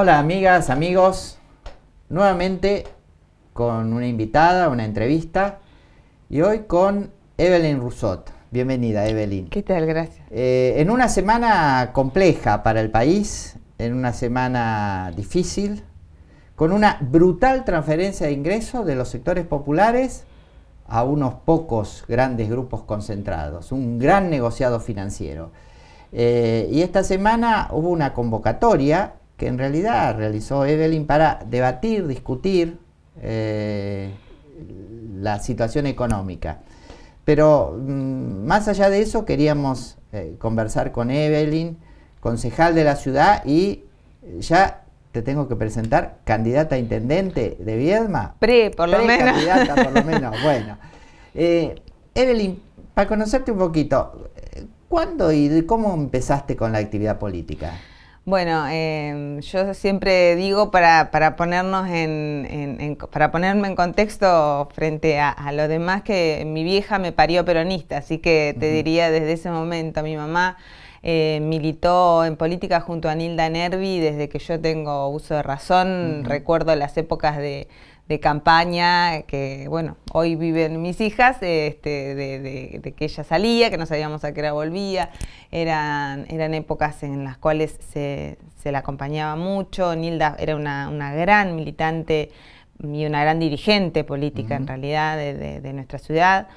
Hola amigas, amigos, nuevamente con una invitada, una entrevista y hoy con Evelyn Rousseau. Bienvenida Evelyn. ¿Qué tal? Gracias. Eh, en una semana compleja para el país, en una semana difícil, con una brutal transferencia de ingresos de los sectores populares a unos pocos grandes grupos concentrados, un gran negociado financiero. Eh, y esta semana hubo una convocatoria que en realidad realizó Evelyn para debatir, discutir eh, la situación económica. Pero mm, más allá de eso queríamos eh, conversar con Evelyn, concejal de la ciudad y ya te tengo que presentar candidata a intendente de Viedma. Pre, por lo menos. Candidata, por lo menos. Bueno. Eh, Evelyn, para conocerte un poquito, ¿cuándo y cómo empezaste con la actividad política? Bueno, em, yo siempre digo para, para ponernos en, para ponerme en contexto frente a, a, lo demás que mi vieja me parió peronista, así que te diría desde ese momento mi mamá eh, militó en política junto a Nilda Nervi desde que yo tengo uso de razón. Recuerdo las épocas de, campaña que, bueno, hoy viven mis hijas, este, de, que ella salía, que no sabíamos a qué hora volvía. Eran, épocas en las cuales se, se la acompañaba mucho. Nilda era una, una, gran militante y una gran dirigente política, en realidad, de nuestra ciudad.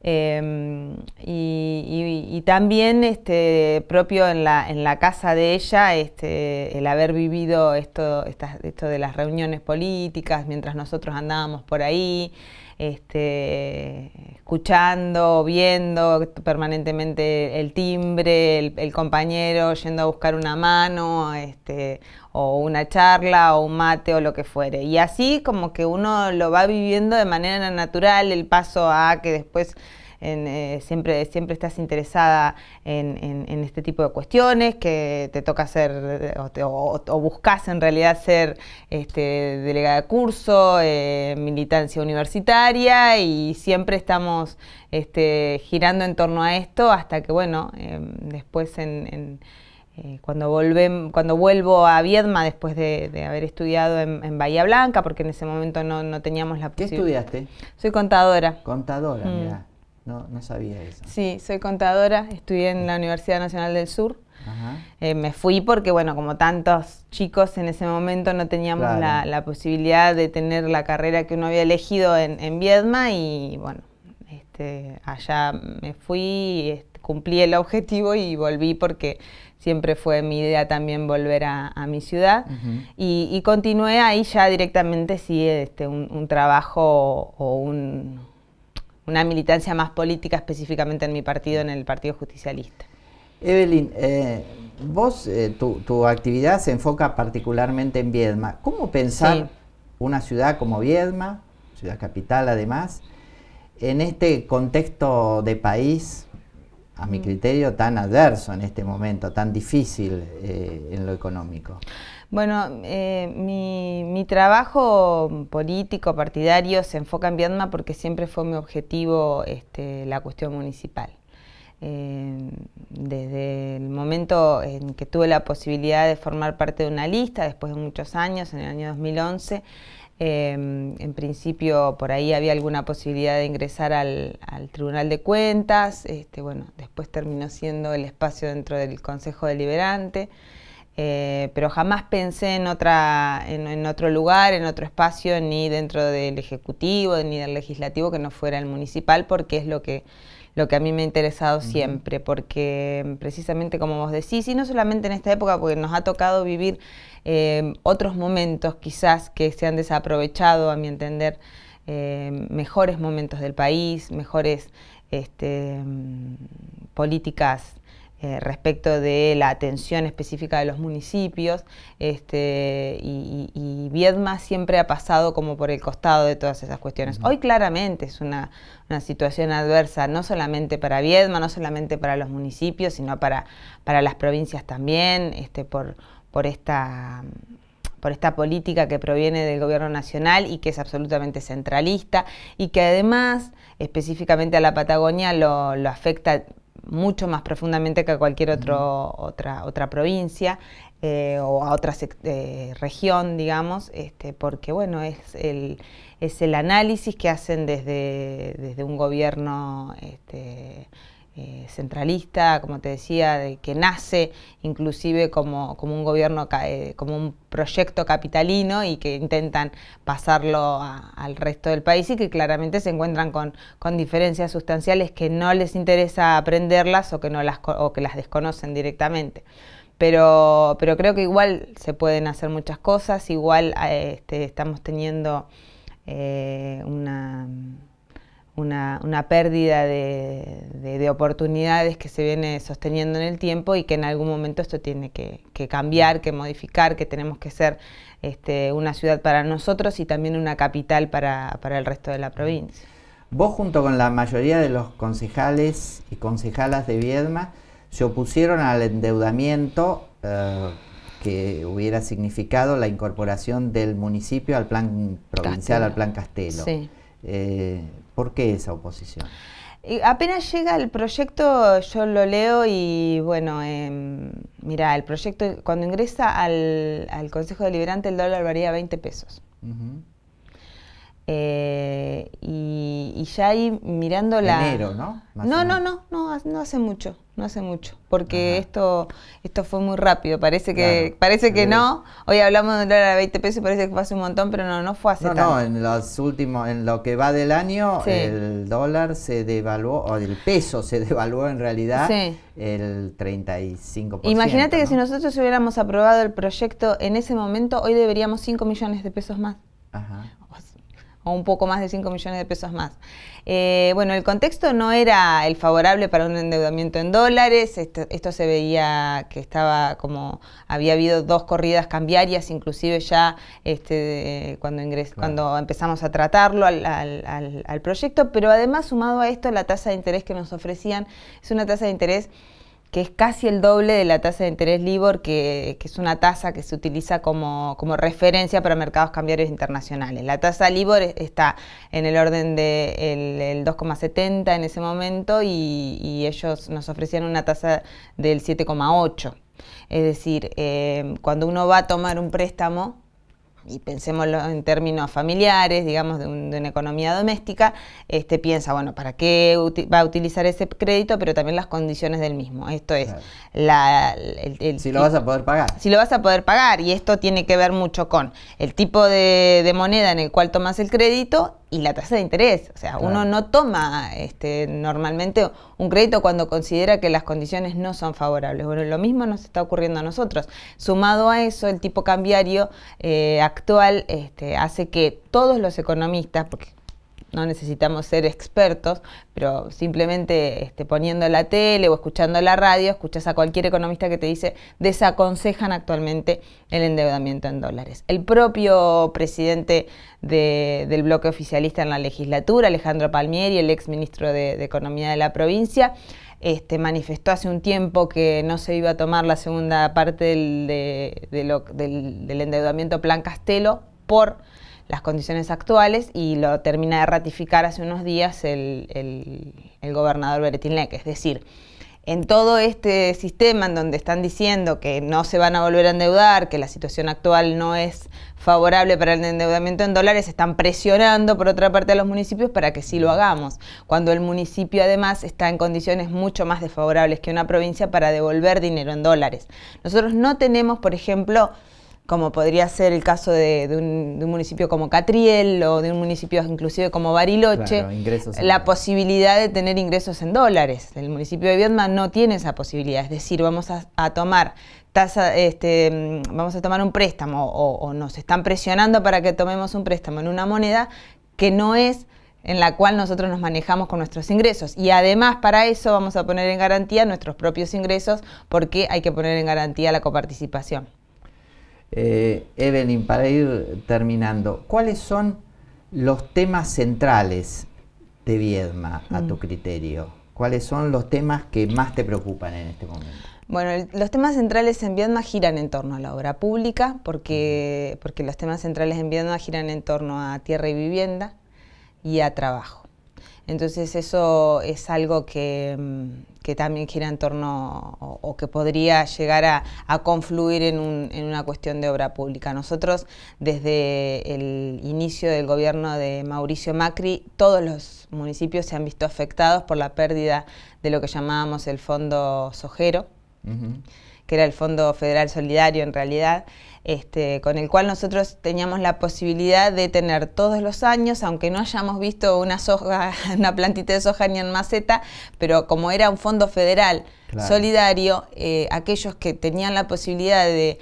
Em, y, también este, propio en la, en la casa de ella, este, el haber vivido esto, esto de las reuniones políticas mientras nosotros andábamos por ahí, este, escuchando, viendo permanentemente el timbre, el, compañero yendo a buscar una mano, este, o una charla, o un mate, o lo que fuere. Y así como que uno lo va viviendo de manera natural, el paso a que después eh, siempre, siempre estás interesada en, este tipo de cuestiones, que te toca ser o, buscas en realidad ser este, delegada de curso, eh, militancia universitaria y siempre estamos este, girando en torno a esto hasta que, bueno, em, después eh, cuando, cuando vuelvo a Viedma después de, haber estudiado en, Bahía Blanca, porque en ese momento no, teníamos la posibilidad. ¿Qué estudiaste? Soy contadora. Contadora, mm. No, sabía eso. Sí, soy contadora, estudié en la Universidad Nacional del Sur. Eh, me fui porque, bueno, como tantos chicos en ese momento no teníamos la, posibilidad de tener la carrera que uno había elegido en, Viedma y, bueno, este, allá me fui, este, cumplí el objetivo y volví porque siempre fue mi idea también volver a, mi ciudad. y, continué ahí ya directamente, sí, este, un trabajo o un una militancia más política específicamente en mi partido, en el Partido Justicialista. Evelyn, eh, vos, eh, tu, actividad se enfoca particularmente en Viedma. ¿Cómo pensar una ciudad como Viedma, ciudad capital además, en este contexto de país a mi mm. criterio, tan adverso en este momento, tan difícil eh, en lo económico? Bueno, eh, mi, trabajo político, partidario, se enfoca en Viedma porque siempre fue mi objetivo este, la cuestión municipal. Eh, desde el momento en que tuve la posibilidad de formar parte de una lista, después de muchos años, en el año 2011, Em, en principio, por ahí había alguna posibilidad de ingresar al, Tribunal de Cuentas. Este, bueno, después terminó siendo el espacio dentro del Consejo Deliberante. Eh, pero jamás pensé en, otra, en, otro lugar, en otro espacio, ni dentro del Ejecutivo, ni del Legislativo que no fuera el municipal, porque es lo que, lo que a mí me ha interesado siempre, porque mm, precisamente como vos decís, y no solamente en esta época, porque nos ha tocado vivir Em, otros momentos quizás que se han desaprovechado, a mi entender, em, mejores momentos del país, mejores este, em, políticas eh, respecto de la atención específica de los municipios este, y, Viedma siempre ha pasado como por el costado de todas esas cuestiones. Hoy claramente es una, situación adversa, no solamente para Viedma, no solamente para los municipios, sino para, para las provincias también, este, por, por esta por esta política que proviene del gobierno nacional y que es absolutamente centralista y que además específicamente a la Patagonia lo, afecta mucho más profundamente que a cualquier otro, otra, otra provincia eh, o a otra eh, región, digamos, este, porque bueno, es el, es el análisis que hacen desde, desde un gobierno este, eh, centralista, como te decía, que nace inclusive como, como un gobierno, eh, como un proyecto capitalino y que intentan pasarlo al resto del país y que claramente se encuentran con, diferencias sustanciales que no les interesa aprenderlas o que, no las, que las desconocen directamente. Pero, pero creo que igual se pueden hacer muchas cosas, igual eh, este, estamos teniendo una una, una pérdida de, oportunidades que se viene sosteniendo en el tiempo y que en algún momento esto tiene que, cambiar, que modificar, que tenemos que ser este, una ciudad para nosotros y también una capital para, el resto de la provincia. Vos junto con la mayoría de los concejales y concejalas de Viedma se opusieron al endeudamiento eh, que hubiera significado la incorporación del municipio al plan provincial, al plan Castelo. Sí. Eh, ¿Por qué esa oposición? apenas llega el proyecto, yo lo leo y bueno, em, mira, el proyecto cuando ingresa al, Consejo Deliberante el dólar varía 20 pesos. Eh, y, ya ahí mirando la... Enero, ¿no? no, no, no, no, no hace mucho, no hace mucho, porque esto esto fue muy rápido, parece que parece que no, hoy hablamos de un dólar a 20 pesos parece que fue hace un montón, pero no, no fue hace no, tanto. No, en los últimos, en lo que va del año, el dólar se devaluó, o el peso se devaluó en realidad el 35%. Imagínate que si nosotros hubiéramos aprobado el proyecto en ese momento, hoy deberíamos 5 millones de pesos más. Ajá un poco más de 5 millones de pesos más. Eh, bueno, el contexto no era el favorable para un endeudamiento en dólares, esto, se veía que estaba como, había habido dos corridas cambiarias, inclusive ya este, cuando, cuando empezamos a tratarlo al proyecto, pero además sumado a esto la tasa de interés que nos ofrecían es una tasa de interés que es casi el doble de la tasa de interés LIBOR, que, que es una tasa que se utiliza como, como, referencia para mercados cambiarios internacionales. La tasa LIBOR está en el orden del de el, 2,70 en ese momento y, ellos nos ofrecían una tasa del 7,8. Es decir, eh, cuando uno va a tomar un préstamo, y pensémoslo en términos familiares, digamos, de, una economía doméstica, este, piensa, bueno, ¿para qué va a utilizar ese crédito? Pero también las condiciones del mismo. Esto es, la, si lo vas a poder pagar. Si lo vas a poder pagar. Y esto tiene que ver mucho con el tipo de moneda en el cual tomas el crédito y la tasa de interés. O sea, uno no toma este, normalmente un crédito cuando considera que las condiciones no son favorables. Bueno, lo mismo nos está ocurriendo a nosotros. Sumado a eso, el tipo cambiario eh, actual este, hace que todos los economistas, porque no necesitamos ser expertos, pero simplemente este, poniendo la tele o escuchando la radio, escuchas a cualquier economista que te dice desaconsejan actualmente el endeudamiento en dólares. El propio presidente del bloque oficialista en la legislatura, Alejandro Palmieri, el ex ministro de, Economía de la provincia, este, manifestó hace un tiempo que no se iba a tomar la segunda parte del endeudamiento Plan Castelo por las condiciones actuales y lo termina de ratificar hace unos días el, el, gobernador Beretinleque. Es decir, en todo este sistema en donde están diciendo que no se van a volver a endeudar, que la situación actual no es favorable para el endeudamiento en dólares, están presionando por otra parte a los municipios para que sí lo hagamos, cuando el municipio además está en condiciones mucho más desfavorables que una provincia para devolver dinero en dólares. Nosotros no tenemos, por ejemplo, como podría ser el caso de, un, municipio como Catriel o de un municipio inclusive como Bariloche, la posibilidad de tener ingresos en dólares. El municipio de Viedma no tiene esa posibilidad, es decir, vamos a, tomar tasa, este, mm, vamos a tomar un préstamo o nos están presionando para que tomemos un préstamo en una moneda que no es en la cual nosotros nos manejamos con nuestros ingresos. Y además para eso vamos a poner en garantía nuestros propios ingresos porque hay que poner en garantía la coparticipación. Eh, Evelyn, para ir terminando, ¿cuáles son los temas centrales de Viedma a tu mm. criterio? ¿Cuáles son los temas que más te preocupan en este momento? Bueno, los temas centrales en Viedma giran en torno a la obra pública, porque, porque los temas centrales en Viedma giran en torno a tierra y vivienda y a trabajo. Entonces eso es algo mm, que, también gira en torno o, que podría llegar a, confluir en, una cuestión de obra pública. Nosotros desde el inicio del gobierno de Mauricio Macri, todos los municipios se han visto afectados por la pérdida de lo que llamábamos el fondo sojero que era el Fondo Federal Solidario en realidad, este, con el cual nosotros teníamos la posibilidad de tener todos los años, aunque no hayamos visto una soja, una plantita de soja ni en maceta, pero como era un fondo federal solidario, eh, aquellos que tenían la posibilidad de,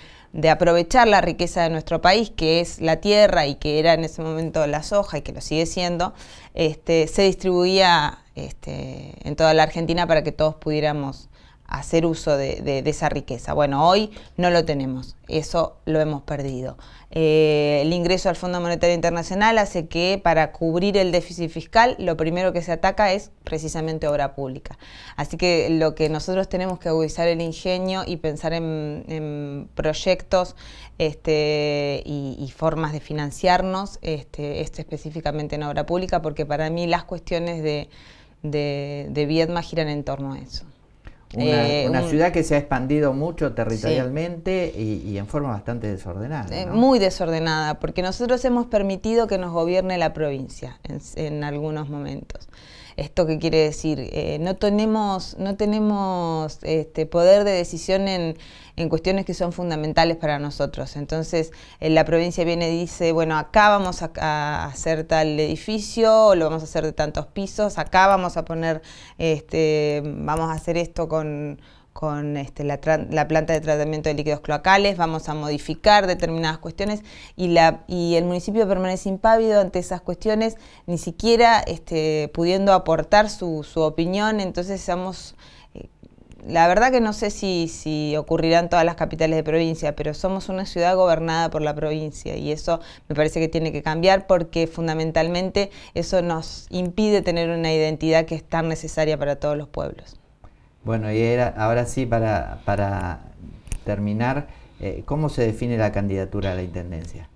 aprovechar la riqueza de nuestro país, que es la tierra y que era en ese momento la soja y que lo sigue siendo, este, se distribuía este, en toda la Argentina para que todos pudiéramos hacer uso de, esa riqueza. Bueno, hoy no lo tenemos, eso lo hemos perdido. Eh, el ingreso al Fondo Monetario Internacional hace que para cubrir el déficit fiscal lo primero que se ataca es precisamente obra pública. Así que lo que nosotros tenemos que agudizar el ingenio y pensar en, proyectos este, y, formas de financiarnos, este, este, específicamente en obra pública, porque para mí las cuestiones de, de, de Viedma giran en torno a eso. Una, eh, ciudad que se ha expandido mucho territorialmente y, en forma bastante desordenada. Eh, muy desordenada, porque nosotros hemos permitido que nos gobierne la provincia en algunos momentos. ¿Esto que quiere decir? Eh, no tenemos, no tenemos este, poder de decisión en, cuestiones que son fundamentales para nosotros. Entonces, eh, la provincia viene y dice, bueno, acá vamos a, hacer tal edificio, lo vamos a hacer de tantos pisos, acá vamos a poner, este, vamos a hacer esto con con este, la, planta de tratamiento de líquidos cloacales, vamos a modificar determinadas cuestiones y, el municipio permanece impávido ante esas cuestiones, ni siquiera este, pudiendo aportar su, opinión, entonces eh, la verdad que no sé si, ocurrirán todas las capitales de provincia, pero somos una ciudad gobernada por la provincia y eso me parece que tiene que cambiar porque fundamentalmente eso nos impide tener una identidad que es tan necesaria para todos los pueblos. Bueno, y ahora sí, para, terminar, eh, ¿cómo se define la candidatura a la Intendencia?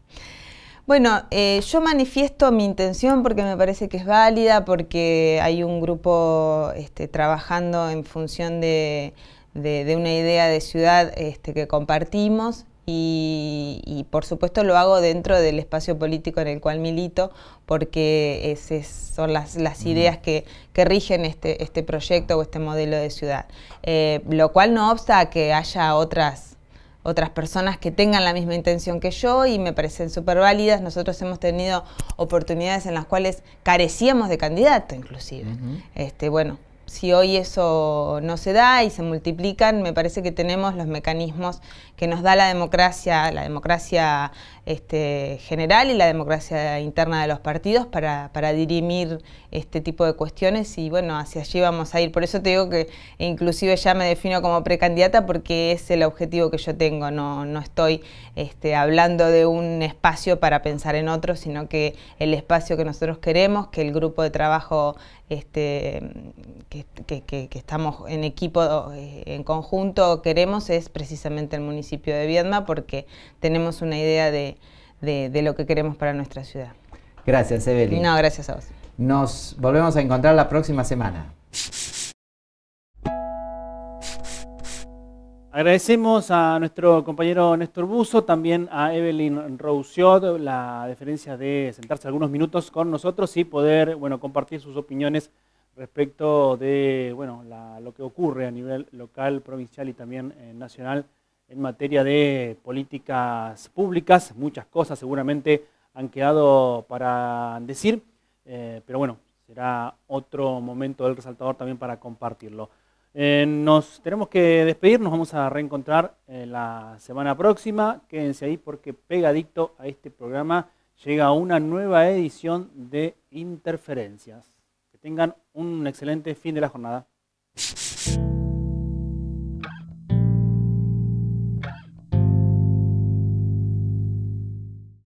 Bueno, eh, yo manifiesto mi intención porque me parece que es válida, porque hay un grupo este, trabajando en función de, una idea de ciudad este, que compartimos y, por supuesto lo hago dentro del espacio político en el cual milito, porque esas son las, mm. ideas que, rigen este, este proyecto o este modelo de ciudad. Eh, lo cual no obsta a que haya otras otras personas que tengan la misma intención que yo y me parecen súper válidas. Nosotros hemos tenido oportunidades en las cuales carecíamos de candidato, inclusive. este, bueno, si hoy eso no se da y se multiplican, me parece que tenemos los mecanismos que nos da la democracia, la democracia este, general y la democracia interna de los partidos para, dirimir este tipo de cuestiones y bueno, hacia allí vamos a ir. Por eso te digo que inclusive ya me defino como precandidata porque es el objetivo que yo tengo, no, estoy este, hablando de un espacio para pensar en otro, sino que el espacio que nosotros queremos, que el grupo de trabajo este, que, estamos en equipo, eh, en conjunto, queremos es precisamente el municipio de Viedma porque tenemos una idea de, de, lo que queremos para nuestra ciudad. Gracias, Evelyn. No, gracias a vos. Nos volvemos a encontrar la próxima semana. Agradecemos a nuestro compañero Néstor Buzo, también a Evelyn Rousiot, la deferencia de sentarse algunos minutos con nosotros y poder bueno, compartir sus opiniones respecto de bueno, lo que ocurre a nivel local, provincial y también eh, nacional en materia de políticas públicas. Muchas cosas seguramente han quedado para decir, eh, pero bueno, será otro momento del resaltador también para compartirlo. Eh, nos tenemos que despedir, nos vamos a reencontrar eh, la semana próxima. Quédense ahí porque pegadito a este programa llega una nueva edición de Interferencias. Que tengan un excelente fin de la jornada.